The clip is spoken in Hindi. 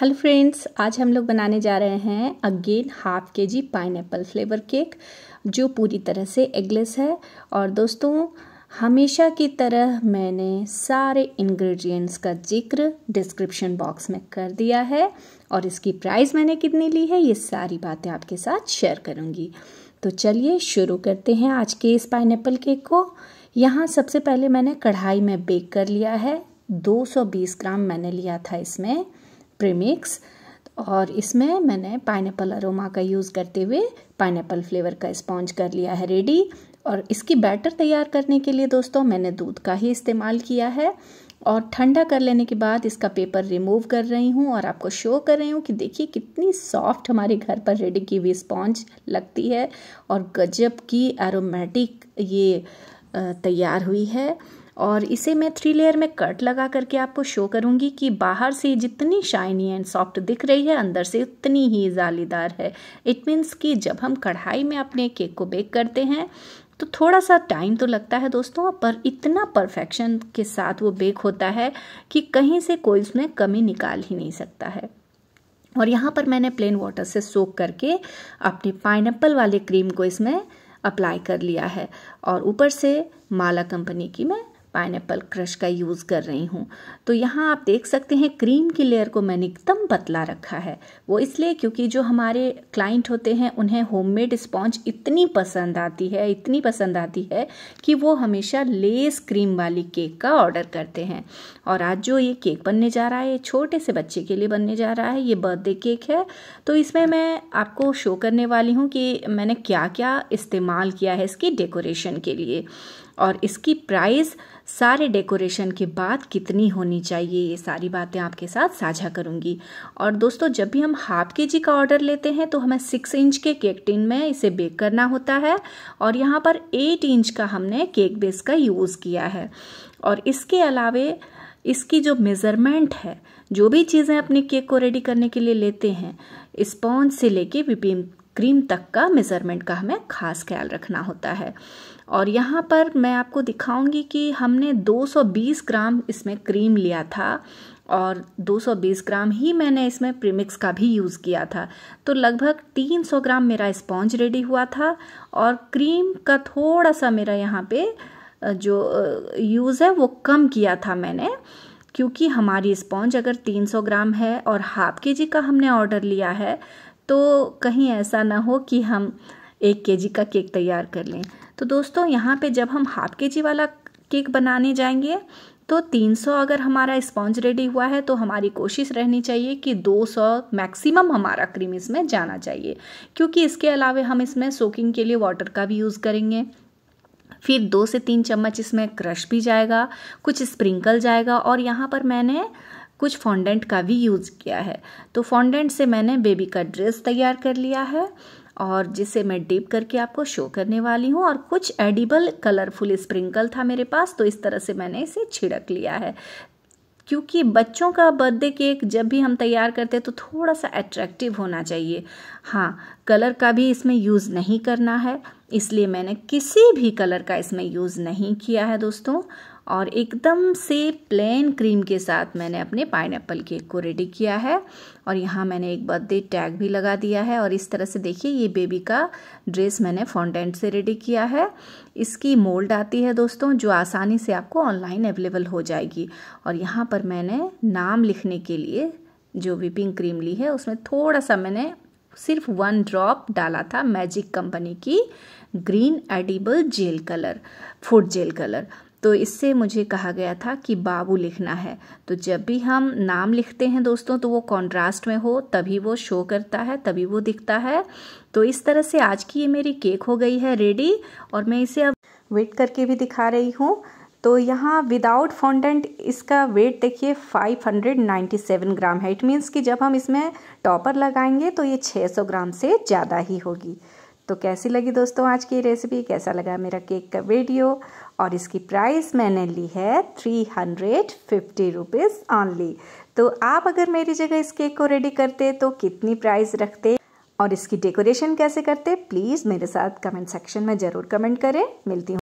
हेलो फ्रेंड्स आज हम लोग बनाने जा रहे हैं अगेन हाफ के जी पाइन फ्लेवर केक जो पूरी तरह से एगलेस है और दोस्तों हमेशा की तरह मैंने सारे इंग्रेडिएंट्स का जिक्र डिस्क्रिप्शन बॉक्स में कर दिया है और इसकी प्राइस मैंने कितनी ली है ये सारी बातें आपके साथ शेयर करूँगी तो चलिए शुरू करते हैं आज के इस पाइन केक को यहाँ सबसे पहले मैंने कढ़ाई में बेक कर लिया है 220 ग्राम मैंने लिया था इसमें प्रीमिक्स और इसमें मैंने पाइनएप्पल अरोमा का यूज़ करते हुए पाइनएप्पल फ्लेवर का स्पॉन्ज कर लिया है रेडी और इसकी बैटर तैयार करने के लिए दोस्तों मैंने दूध का ही इस्तेमाल किया है और ठंडा कर लेने के बाद इसका पेपर रिमूव कर रही हूँ और आपको शो कर रही हूँ कि देखिए कितनी सॉफ्ट हमारे घर पर रेडी की हुई स्पॉन्ज लगती है और गजब की एरोमेटिक ये तैयार हुई है और इसे मैं थ्री लेयर में कट लगा करके आपको शो करूँगी कि बाहर से जितनी शाइनी एंड सॉफ्ट दिख रही है अंदर से उतनी ही जालीदार है इट मीन्स कि जब हम कढ़ाई में अपने केक को बेक करते हैं तो थोड़ा सा टाइम तो लगता है दोस्तों पर इतना परफेक्शन के साथ वो बेक होता है कि कहीं से कोई उसमें कमी निकाल ही नहीं सकता है और यहाँ पर मैंने प्लेन वाटर से सोख करके अपनी पाइन वाले क्रीम को इसमें अप्लाई कर लिया है और ऊपर से माला कंपनी की मैं पाइन क्रश का यूज़ कर रही हूँ तो यहाँ आप देख सकते हैं क्रीम की लेयर को मैंने एकदम पतला रखा है वो इसलिए क्योंकि जो हमारे क्लाइंट होते हैं उन्हें होममेड स्पॉन्ज इतनी पसंद आती है इतनी पसंद आती है कि वो हमेशा लेस क्रीम वाली केक का ऑर्डर करते हैं और आज जो ये केक बनने जा रहा है ये छोटे से बच्चे के लिए बनने जा रहा है ये बर्थडे केक है तो इसमें मैं आपको शो करने वाली हूँ कि मैंने क्या क्या इस्तेमाल किया है इसकी डेकोरेशन के लिए और इसकी प्राइस सारे डेकोरेशन के बाद कितनी होनी चाहिए ये सारी बातें आपके साथ साझा करूँगी और दोस्तों जब भी हम हाफ के जी का ऑर्डर लेते हैं तो हमें सिक्स इंच के केक टिन में इसे बेक करना होता है और यहाँ पर एट इंच का हमने केक बेस का यूज़ किया है और इसके अलावे इसकी जो मेज़रमेंट है जो भी चीज़ें अपने केक को रेडी करने के लिए लेते हैं स्पॉन्ज से लेके विपिंग क्रीम तक का मेज़रमेंट का हमें खास ख्याल रखना होता है और यहाँ पर मैं आपको दिखाऊंगी कि हमने 220 ग्राम इसमें क्रीम लिया था और 220 ग्राम ही मैंने इसमें प्रीमिक्स का भी यूज़ किया था तो लगभग 300 ग्राम मेरा स्पॉन्ज रेडी हुआ था और क्रीम का थोड़ा सा मेरा यहाँ पे जो यूज़ है वो कम किया था मैंने क्योंकि हमारी स्पॉन्ज अगर 300 ग्राम है और हाफ के जी का हमने ऑर्डर लिया है तो कहीं ऐसा ना हो कि हम एक के जी का केक तैयार कर लें तो दोस्तों यहाँ पे जब हम हाफ के जी वाला केक बनाने जाएंगे तो 300 अगर हमारा स्पॉन्ज रेडी हुआ है तो हमारी कोशिश रहनी चाहिए कि 200 मैक्सिमम हमारा क्रीम इसमें जाना चाहिए क्योंकि इसके अलावा हम इसमें सोकिंग के लिए वाटर का भी यूज़ करेंगे फिर दो से तीन चम्मच इसमें क्रश भी जाएगा कुछ स्प्रिंकल जाएगा और यहाँ पर मैंने कुछ फॉन्डेंट का भी यूज़ किया है तो फॉन्डेंट से मैंने बेबी का ड्रेस तैयार कर लिया है और जिसे मैं डीप करके आपको शो करने वाली हूँ और कुछ एडिबल कलरफुल स्प्रिंकल था मेरे पास तो इस तरह से मैंने इसे छिड़क लिया है क्योंकि बच्चों का बर्थडे केक जब भी हम तैयार करते हैं तो थोड़ा सा अट्रैक्टिव होना चाहिए हाँ कलर का भी इसमें यूज़ नहीं करना है इसलिए मैंने किसी भी कलर का इसमें यूज़ नहीं किया है दोस्तों और एकदम से प्लेन क्रीम के साथ मैंने अपने पाइन केक को रेडी किया है और यहाँ मैंने एक बर्थडे टैग भी लगा दिया है और इस तरह से देखिए ये बेबी का ड्रेस मैंने फॉन्टेंट से रेडी किया है इसकी मोल्ड आती है दोस्तों जो आसानी से आपको ऑनलाइन अवेलेबल हो जाएगी और यहाँ पर मैंने नाम लिखने के लिए जो विपिंग क्रीम ली है उसमें थोड़ा सा मैंने सिर्फ वन ड्रॉप डाला था मैजिक कंपनी की green edible gel colour food gel colour तो इससे मुझे कहा गया था कि बाबू लिखना है तो जब भी हम नाम लिखते हैं दोस्तों तो वो कॉन्ट्रास्ट में हो तभी वो शो करता है तभी वो दिखता है तो इस तरह से आज की ये मेरी केक हो गई है रेडी और मैं इसे अब वेट करके भी दिखा रही हूँ तो यहाँ विदाउट फॉन्डेंट इसका वेट देखिए 597 ग्राम है इट मीन्स कि जब हम इसमें टॉपर लगाएंगे तो ये 600 ग्राम से ज़्यादा ही होगी तो कैसी लगी दोस्तों आज की रेसिपी कैसा लगा मेरा केक का वीडियो और इसकी प्राइस मैंने ली है three hundred fifty rupees only तो आप अगर मेरी जगह इस केक को रेडी करते तो कितनी प्राइस रखते और इसकी डेकोरेशन कैसे करते प्लीज़ मेरे साथ कमेंट सेक्शन में ज़रूर कमेंट करें मिलती हूँ